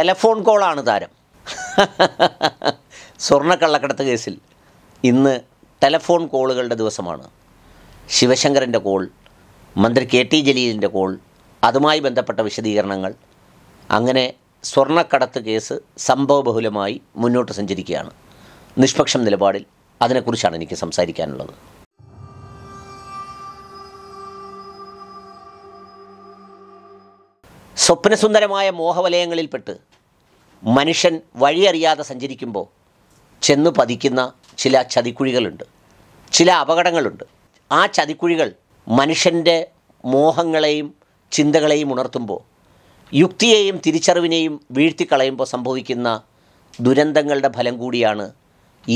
telephone കോളാണ് താരം സ്വർണ്ണക്കള്ളക്കടത്ത് കേസിൽ ഇന്ന് ടെലഫോൺ കോളുകളുടെ ദിവസമാണ് ശിവശങ്കറിൻ്റെ കോൾ മന്ത്രി കെ ടി ജലീലിൻ്റെ കോൾ അതുമായി ബന്ധപ്പെട്ട വിശദീകരണങ്ങൾ അങ്ങനെ സ്വർണ്ണക്കടത്ത് കേസ് സംഭവബഹുലമായി മുന്നോട്ട് സഞ്ചരിക്കുകയാണ് നിഷ്പക്ഷം നിലപാടിൽ അതിനെക്കുറിച്ചാണ് എനിക്ക് സംസാരിക്കാനുള്ളത് സ്വപ്നസുന്ദരമായ മോഹവലയങ്ങളിൽപ്പെട്ട് മനുഷ്യൻ വഴിയറിയാതെ സഞ്ചരിക്കുമ്പോൾ ചെന്ന് പതിക്കുന്ന ചില ചതിക്കുഴികളുണ്ട് ചില അപകടങ്ങളുണ്ട് ആ ചതിക്കുഴികൾ മനുഷ്യൻ്റെ മോഹങ്ങളെയും ചിന്തകളെയും ഉണർത്തുമ്പോൾ യുക്തിയെയും തിരിച്ചറിവിനെയും വീഴ്ത്തിക്കളയുമ്പോൾ സംഭവിക്കുന്ന ദുരന്തങ്ങളുടെ ഫലം കൂടിയാണ്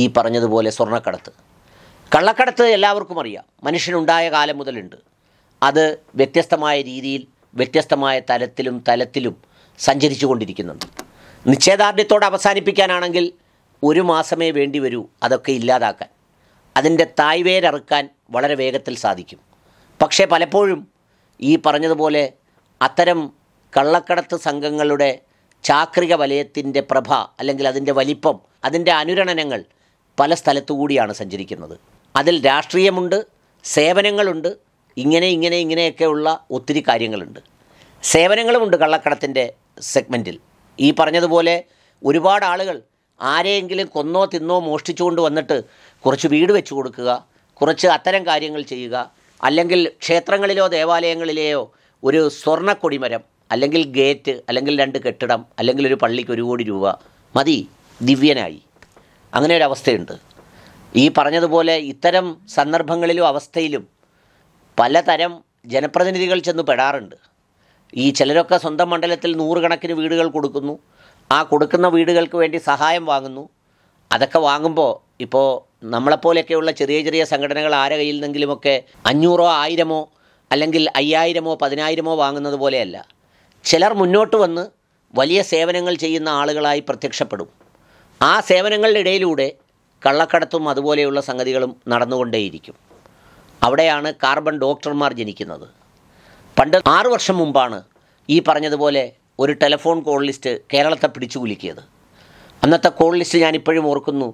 ഈ പറഞ്ഞതുപോലെ സ്വർണ്ണക്കടത്ത് കള്ളക്കടത്ത് എല്ലാവർക്കും അറിയാം മനുഷ്യനുണ്ടായ കാലം മുതലുണ്ട് അത് വ്യത്യസ്തമായ രീതിയിൽ വ്യത്യസ്തമായ തലത്തിലും തലത്തിലും സഞ്ചരിച്ചു കൊണ്ടിരിക്കുന്നുണ്ട് നിശ്ചയദാർഢ്യത്തോടെ അവസാനിപ്പിക്കാനാണെങ്കിൽ ഒരു മാസമേ വേണ്ടി വരൂ അതൊക്കെ ഇല്ലാതാക്കാൻ അതിൻ്റെ തായ്വേരറുക്കാൻ വളരെ വേഗത്തിൽ സാധിക്കും പക്ഷേ പലപ്പോഴും ഈ പറഞ്ഞതുപോലെ അത്തരം കള്ളക്കടത്ത് സംഘങ്ങളുടെ ചാക്രിക വലയത്തിൻ്റെ പ്രഭ അല്ലെങ്കിൽ അതിൻ്റെ വലിപ്പം അതിൻ്റെ അനുരണനങ്ങൾ പല സ്ഥലത്തുകൂടിയാണ് സഞ്ചരിക്കുന്നത് അതിൽ രാഷ്ട്രീയമുണ്ട് സേവനങ്ങളുണ്ട് ഇങ്ങനെ ഇങ്ങനെ ഇങ്ങനെയൊക്കെയുള്ള ഒത്തിരി കാര്യങ്ങളുണ്ട് സേവനങ്ങളുമുണ്ട് കള്ളക്കടത്തിൻ്റെ സെഗ്മെൻറ്റിൽ ഈ പറഞ്ഞതുപോലെ ഒരുപാട് ആളുകൾ ആരെയെങ്കിലും കൊന്നോ തിന്നോ മോഷ്ടിച്ചുകൊണ്ട് വന്നിട്ട് കുറച്ച് വീട് വെച്ചു കൊടുക്കുക കുറച്ച് അത്തരം കാര്യങ്ങൾ ചെയ്യുക അല്ലെങ്കിൽ ക്ഷേത്രങ്ങളിലോ ദേവാലയങ്ങളിലെയോ ഒരു സ്വർണ്ണക്കൊടിമരം അല്ലെങ്കിൽ ഗേറ്റ് അല്ലെങ്കിൽ രണ്ട് കെട്ടിടം അല്ലെങ്കിൽ ഒരു പള്ളിക്ക് ഒരു കോടി രൂപ മതി ദിവ്യനായി അങ്ങനെ ഒരു അവസ്ഥയുണ്ട് ഈ പറഞ്ഞതുപോലെ ഇത്തരം സന്ദർഭങ്ങളിലും അവസ്ഥയിലും പലതരം ജനപ്രതിനിധികൾ ചെന്ന് പെടാറുണ്ട് ഈ ചിലരൊക്കെ സ്വന്തം മണ്ഡലത്തിൽ നൂറുകണക്കിന് വീടുകൾ കൊടുക്കുന്നു ആ കൊടുക്കുന്ന വീടുകൾക്ക് വേണ്ടി സഹായം വാങ്ങുന്നു അതൊക്കെ വാങ്ങുമ്പോൾ ഇപ്പോൾ നമ്മളെപ്പോലെയൊക്കെയുള്ള ചെറിയ ചെറിയ സംഘടനകൾ ആരെ കയ്യിൽ നിന്നെങ്കിലുമൊക്കെ അഞ്ഞൂറോ ആയിരമോ അല്ലെങ്കിൽ അയ്യായിരമോ പതിനായിരമോ വാങ്ങുന്നത് പോലെയല്ല ചിലർ മുന്നോട്ട് വന്ന് വലിയ സേവനങ്ങൾ ചെയ്യുന്ന ആളുകളായി പ്രത്യക്ഷപ്പെടും ആ സേവനങ്ങളുടെ ഇടയിലൂടെ കള്ളക്കടത്തും അതുപോലെയുള്ള സംഗതികളും നടന്നുകൊണ്ടേയിരിക്കും അവിടെയാണ് കാർബൺ ഡോക്ടർമാർ ജനിക്കുന്നത് പണ്ട് ആറു വർഷം മുമ്പാണ് ഈ പറഞ്ഞതുപോലെ ഒരു ടെലിഫോൺ കോൾ ലിസ്റ്റ് കേരളത്തെ പിടിച്ചു കുലിക്കിയത് അന്നത്തെ കോൾ ലിസ്റ്റ് ഞാൻ ഇപ്പോഴും ഓർക്കുന്നു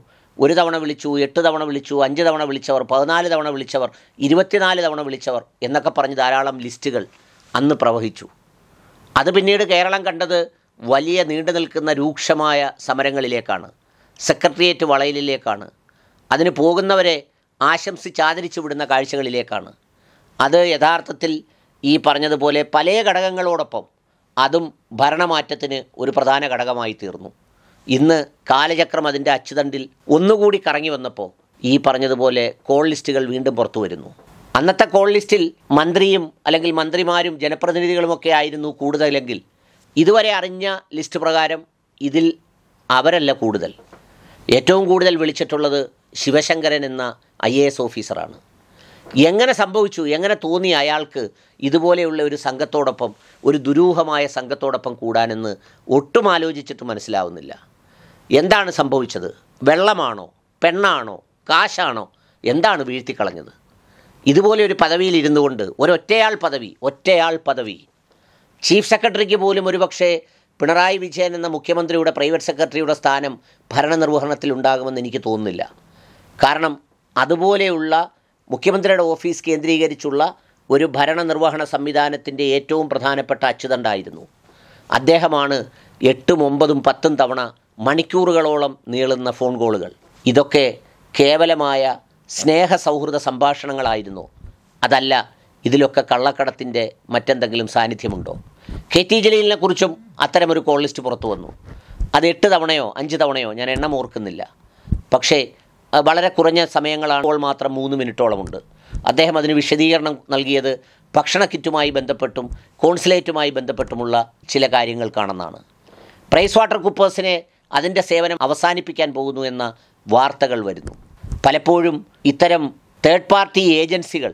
ഒരു തവണ വിളിച്ചു എട്ട് തവണ വിളിച്ചു അഞ്ച് തവണ വിളിച്ചവർ പതിനാല് തവണ വിളിച്ചവർ ഇരുപത്തിനാല് തവണ വിളിച്ചവർ എന്നൊക്കെ പറഞ്ഞ് ധാരാളം ലിസ്റ്റുകൾ അന്ന് പ്രവഹിച്ചു അത് പിന്നീട് കേരളം കണ്ടത് വലിയ നീണ്ടു നിൽക്കുന്ന രൂക്ഷമായ സമരങ്ങളിലേക്കാണ് സെക്രട്ടേറിയറ്റ് വളയലിലേക്കാണ് അതിന് പോകുന്നവരെ ആശംസിച്ചാദരിച്ചു വിടുന്ന കാഴ്ചകളിലേക്കാണ് അത് യഥാർത്ഥത്തിൽ ഈ പറഞ്ഞതുപോലെ പല ഘടകങ്ങളോടൊപ്പം അതും ഭരണമാറ്റത്തിന് ഒരു പ്രധാന ഘടകമായി തീർന്നു ഇന്ന് കാലചക്രം അതിൻ്റെ അച്ചുതണ്ടിൽ ഒന്നുകൂടി കറങ്ങി വന്നപ്പോൾ ഈ പറഞ്ഞതുപോലെ കോൾ ലിസ്റ്റുകൾ വീണ്ടും പുറത്തു വരുന്നു അന്നത്തെ കോൾ ലിസ്റ്റിൽ മന്ത്രിയും അല്ലെങ്കിൽ മന്ത്രിമാരും ജനപ്രതിനിധികളുമൊക്കെ ആയിരുന്നു കൂടുതലെങ്കിൽ ഇതുവരെ അറിഞ്ഞ ലിസ്റ്റ് പ്രകാരം ഇതിൽ അവരല്ല കൂടുതൽ ഏറ്റവും കൂടുതൽ വിളിച്ചിട്ടുള്ളത് ശിവശങ്കരൻ എന്ന ഐ ഓഫീസറാണ് എങ്ങനെ സംഭവിച്ചു എങ്ങനെ തോന്നി അയാൾക്ക് ഇതുപോലെയുള്ള ഒരു സംഘത്തോടൊപ്പം ഒരു ദുരൂഹമായ സംഘത്തോടൊപ്പം കൂടാനെന്ന് ഒട്ടും ആലോചിച്ചിട്ട് മനസ്സിലാവുന്നില്ല എന്താണ് സംഭവിച്ചത് വെള്ളമാണോ പെണ്ണാണോ കാശാണോ എന്താണ് വീഴ്ത്തിക്കളഞ്ഞത് ഇതുപോലെ ഒരു പദവിയിൽ ഇരുന്നു കൊണ്ട് ഒരൊറ്റയാൾ പദവി ഒറ്റയാൾ പദവി ചീഫ് സെക്രട്ടറിക്ക് പോലും ഒരുപക്ഷേ പിണറായി വിജയൻ എന്ന മുഖ്യമന്ത്രിയുടെ പ്രൈവറ്റ് സെക്രട്ടറിയുടെ സ്ഥാനം ഭരണനിർവഹണത്തിൽ ഉണ്ടാകുമെന്ന് എനിക്ക് തോന്നുന്നില്ല കാരണം അതുപോലെയുള്ള മുഖ്യമന്ത്രിയുടെ ഓഫീസ് കേന്ദ്രീകരിച്ചുള്ള ഒരു ഭരണനിർവഹണ സംവിധാനത്തിൻ്റെ ഏറ്റവും പ്രധാനപ്പെട്ട അച്ചുതണ്ടായിരുന്നു അദ്ദേഹമാണ് എട്ടും ഒമ്പതും പത്തും തവണ മണിക്കൂറുകളോളം നീളുന്ന ഫോൺ കോളുകൾ ഇതൊക്കെ കേവലമായ സ്നേഹ സൗഹൃദ സംഭാഷണങ്ങളായിരുന്നു അതല്ല ഇതിലൊക്കെ കള്ളക്കടത്തിൻ്റെ മറ്റെന്തെങ്കിലും സാന്നിധ്യമുണ്ടോ കെ ടി ജലീലിനെ കുറിച്ചും അത്തരമൊരു കോൾ ലിസ്റ്റ് പുറത്തു വന്നു അത് എട്ട് തവണയോ അഞ്ച് തവണയോ ഞാൻ എണ്ണം ഓർക്കുന്നില്ല പക്ഷേ വളരെ കുറഞ്ഞ സമയങ്ങളാണ് ഇപ്പോൾ മാത്രം മൂന്ന് മിനിറ്റോളമുണ്ട് അദ്ദേഹം അതിന് വിശദീകരണം നൽകിയത് ഭക്ഷണ കിറ്റുമായി ബന്ധപ്പെട്ടും കോൺസുലേറ്റുമായി ബന്ധപ്പെട്ടുമുള്ള ചില കാര്യങ്ങൾക്കാണെന്നാണ് പ്രൈസ് വാട്ടർ കുപ്പേഴ്സിനെ അതിൻ്റെ സേവനം അവസാനിപ്പിക്കാൻ പോകുന്നു എന്ന വാർത്തകൾ വരുന്നു പലപ്പോഴും ഇത്തരം തേർഡ് പാർട്ടി ഏജൻസികൾ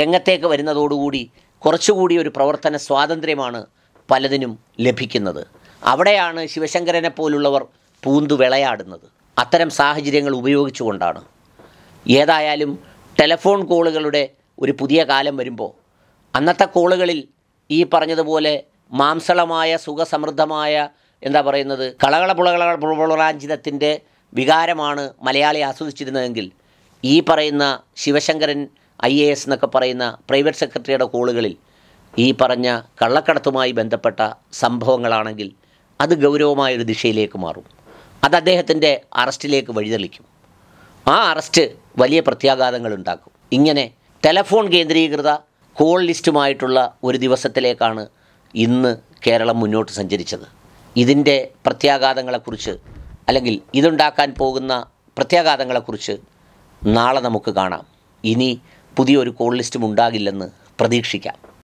രംഗത്തേക്ക് വരുന്നതോടുകൂടി കുറച്ചുകൂടി ഒരു പ്രവർത്തന സ്വാതന്ത്ര്യമാണ് പലതിനും ലഭിക്കുന്നത് അവിടെയാണ് ശിവശങ്കരനെ പോലുള്ളവർ പൂന്തു വിളയാടുന്നത് അത്തരം സാഹചര്യങ്ങൾ ഉപയോഗിച്ചുകൊണ്ടാണ് ഏതായാലും ടെലഫോൺ കോളുകളുടെ ഒരു പുതിയ കാലം വരുമ്പോൾ അന്നത്തെ കോളുകളിൽ ഈ പറഞ്ഞതുപോലെ മാംസളമായ സുഖസമൃദ്ധമായ എന്താ പറയുന്നത് കളകള പുളകള വികാരമാണ് മലയാളി ആസ്വദിച്ചിരുന്നതെങ്കിൽ ഈ പറയുന്ന ശിവശങ്കരൻ ഐ എ എസ് എന്നൊക്കെ പറയുന്ന പ്രൈവറ്റ് സെക്രട്ടറിയുടെ കോളുകളിൽ ഈ പറഞ്ഞ കള്ളക്കടത്തുമായി ബന്ധപ്പെട്ട സംഭവങ്ങളാണെങ്കിൽ അത് ഗൗരവമായൊരു ദിശയിലേക്ക് മാറും അത് അദ്ദേഹത്തിൻ്റെ അറസ്റ്റിലേക്ക് വഴിതെളിക്കും ആ അറസ്റ്റ് വലിയ പ്രത്യാഘാതങ്ങൾ ഉണ്ടാക്കും ഇങ്ങനെ ടെലഫോൺ കേന്ദ്രീകൃത കോൾ ലിസ്റ്റുമായിട്ടുള്ള ഒരു ദിവസത്തിലേക്കാണ് ഇന്ന് കേരളം മുന്നോട്ട് സഞ്ചരിച്ചത് ഇതിൻ്റെ പ്രത്യാഘാതങ്ങളെക്കുറിച്ച് അല്ലെങ്കിൽ ഇതുണ്ടാക്കാൻ പോകുന്ന പ്രത്യാഘാതങ്ങളെക്കുറിച്ച് നാളെ നമുക്ക് കാണാം ഇനി പുതിയൊരു കോൾ ലിസ്റ്റും ഉണ്ടാകില്ലെന്ന് പ്രതീക്ഷിക്കാം